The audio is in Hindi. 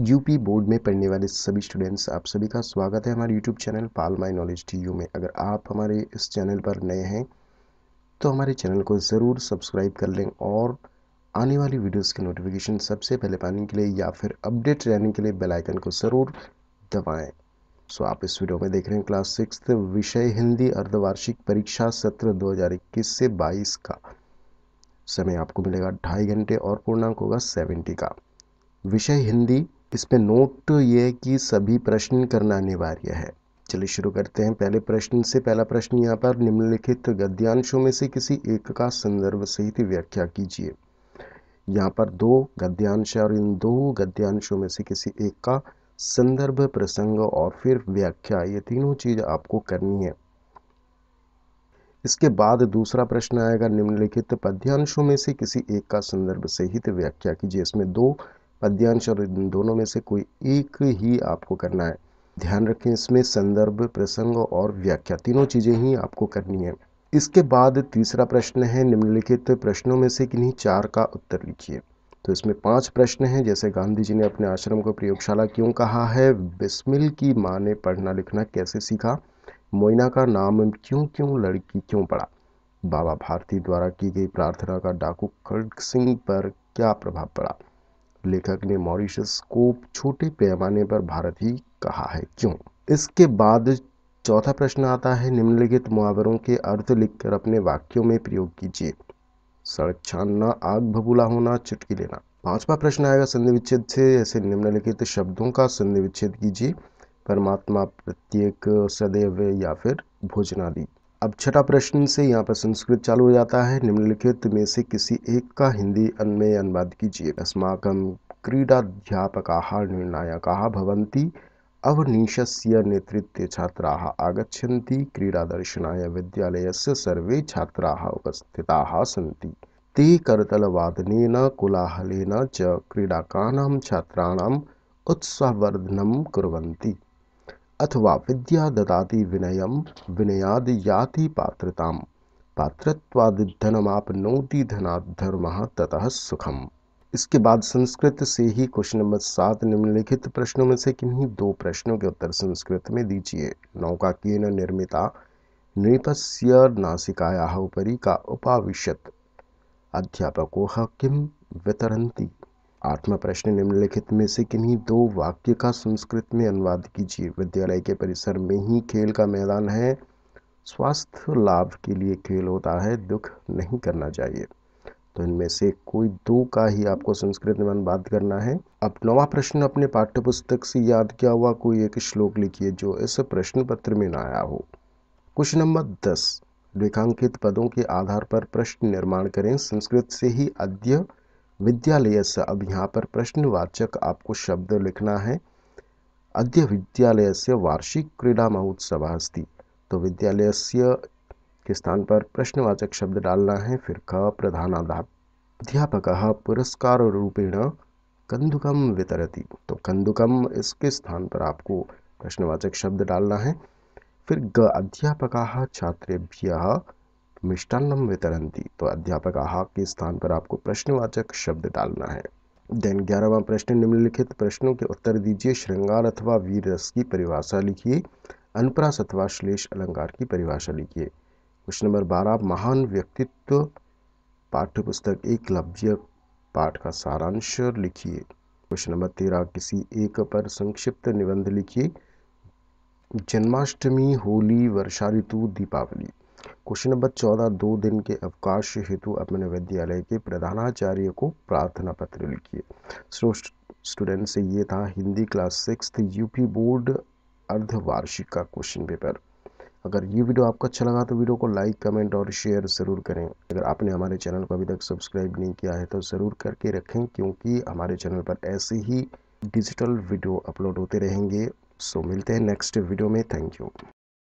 यूपी बोर्ड में पढ़ने वाले सभी स्टूडेंट्स आप सभी का स्वागत है हमारे यूट्यूब चैनल पाल माई नॉलेज टी में अगर आप हमारे इस चैनल पर नए हैं तो हमारे चैनल को ज़रूर सब्सक्राइब कर लें और आने वाली वीडियोस के नोटिफिकेशन सबसे पहले पाने के लिए या फिर अपडेट रहने के लिए बेल आइकन को ज़रूर दबाएँ सो आप इस वीडियो में देख रहे हैं क्लास सिक्स विषय हिंदी अर्धवार्षिक परीक्षा सत्र दो से बाईस का समय आपको मिलेगा ढाई घंटे और पूर्णांक होगा सेवेंटी का विषय हिंदी इसमें नोट ये है कि सभी प्रश्न करना अनिवार्य है चलिए शुरू करते हैं पहले प्रश्न से पहला प्रश्न यहाँ पर निम्नलिखित गद्यांशों में से किसी एक का संदर्भ सहित व्याख्या कीजिए यहाँ पर दो गद्यांश और इन दो गद्यांशों में से किसी एक का संदर्भ प्रसंग और फिर व्याख्या ये तीनों चीज आपको करनी है इसके बाद दूसरा प्रश्न आएगा निम्नलिखित पद्यांशों में से किसी एक का संदर्भ सहित व्याख्या कीजिए इसमें दो पद्यांश और इन दोनों में से कोई एक ही आपको करना है ध्यान रखें इसमें संदर्भ प्रसंग और व्याख्या तीनों चीज़ें ही आपको करनी है इसके बाद तीसरा प्रश्न है निम्नलिखित प्रश्नों में से किन्हीं चार का उत्तर लिखिए तो इसमें पांच प्रश्न हैं जैसे गांधी जी ने अपने आश्रम को प्रयोगशाला क्यों कहा है बिस्मिल की माँ ने पढ़ना लिखना कैसे सीखा मोइना का नाम क्यों क्यों लड़की क्यों पड़ा बाबा भारती द्वारा की गई प्रार्थना का डाकू खड़ग सिंह पर क्या प्रभाव पड़ा लेखक ने मॉरिशस को छोटे पैमाने पर भारत ही कहा है क्यों इसके बाद चौथा प्रश्न आता है निम्नलिखित मुहावरों के अर्थ लिखकर अपने वाक्यों में प्रयोग कीजिए सड़क छानना आग भबूला होना चुटकी लेना पांचवा प्रश्न आएगा संधि विच्छेद से ऐसे निम्नलिखित शब्दों का संधि विच्छेद कीजिए परमात्मा प्रत्येक सदैव या फिर भोजनादि अब छठा प्रश्न से यहाँ पर संस्कृत चालू हो जाता है निम्नलिखित में से किसी एक का हिंदी अन्वय अनुवाद कीजिए अस्माक क्रीडाध्यापका निर्णायका भवन्ति अवनीशस्य नेतृत्वे क्रीडा दर्शनाय विद्यालय से सर्वे छात्रा उपस्थिता सी ते कर्तलवादन कोलाहल च क्रीडाका छात्राण उत्साहवर्धन कुर्वन्ति अथवा विद्या ददाति विनय विनयाद याति पात्रताम पात्रत्वादिधनमापनोति धनात् धर्म ततः सुखम इसके बाद संस्कृत से ही क्वेश्चन नंबर सात निम्नलिखित प्रश्नों में से किन्हीं दो प्रश्नों के उत्तर संस्कृत में दीजिए नौका की निर्मिता नृपस्य नासिकाया उपरी का उपाविशत अध्यापको किम वितरती आठवां प्रश्न निम्नलिखित में से किन्हीं दो वाक्य का संस्कृत में अनुवाद कीजिए विद्यालय के परिसर में ही खेल का मैदान है स्वास्थ्य लाभ के लिए खेल होता है दुख नहीं करना चाहिए तो इनमें से कोई दो का ही आपको संस्कृत में अनुवाद करना है अब नवा प्रश्न अपने पाठ्य पुस्तक से याद किया हुआ कोई एक श्लोक लिखिए जो इस प्रश्न पत्र में ना आया हो क्वेश्चन नंबर दस रेखांकित पदों के आधार पर प्रश्न निर्माण करें संस्कृत से ही अध्यय विद्यालय से अब यहाँ पर प्रश्नवाचक आपको शब्द लिखना है अद्य विद्यालय से वार्षिक क्रीड़ा महोत्सव अस्त तो विद्यालय के स्थान पर प्रश्नवाचक शब्द डालना है फिर क प्रधानाध्यापक पुरस्कार रूपेण कंदुकम वितरती तो कंदुकम इसके स्थान पर आपको प्रश्नवाचक शब्द डालना है फिर ग अध्यापक छात्रेभ्य मिष्टान्न वितरंती तो अध्यापक आहा के स्थान पर आपको प्रश्नवाचक शब्द डालना है देन ग्यारहवा प्रश्न निम्नलिखित प्रश्नों के उत्तर दीजिए श्रृंगार अथवा वीर रस की परिभाषा लिखिए अनुप्रास अथवा श्लेष अलंकार की परिभाषा लिखिए क्वेश्चन नंबर बारह महान व्यक्तित्व पाठ्यपुस्तक लव्य पाठ का सारांश लिखिए क्वेश्चन नंबर तेरह किसी एक पर संक्षिप्त निबंध लिखिए जन्माष्टमी होली वर्षा ऋतु दीपावली क्वेश्चन नंबर चौदह दो दिन के अवकाश हेतु अपने विद्यालय के प्रधानाचार्य को प्रार्थना पत्र लिखिए स्टूडेंट से ये था Hindi class six UP board अर्धवार्षिक का क्वेश्चन पेपर अगर ये वीडियो आपको अच्छा लगा तो वीडियो को लाइक कमेंट और शेयर ज़रूर करें अगर आपने हमारे चैनल को अभी तक सब्सक्राइब नहीं किया है तो ज़रूर करके रखें क्योंकि हमारे चैनल पर ऐसे ही डिजिटल वीडियो अपलोड होते रहेंगे सो मिलते हैं नेक्स्ट वीडियो में थैंक यू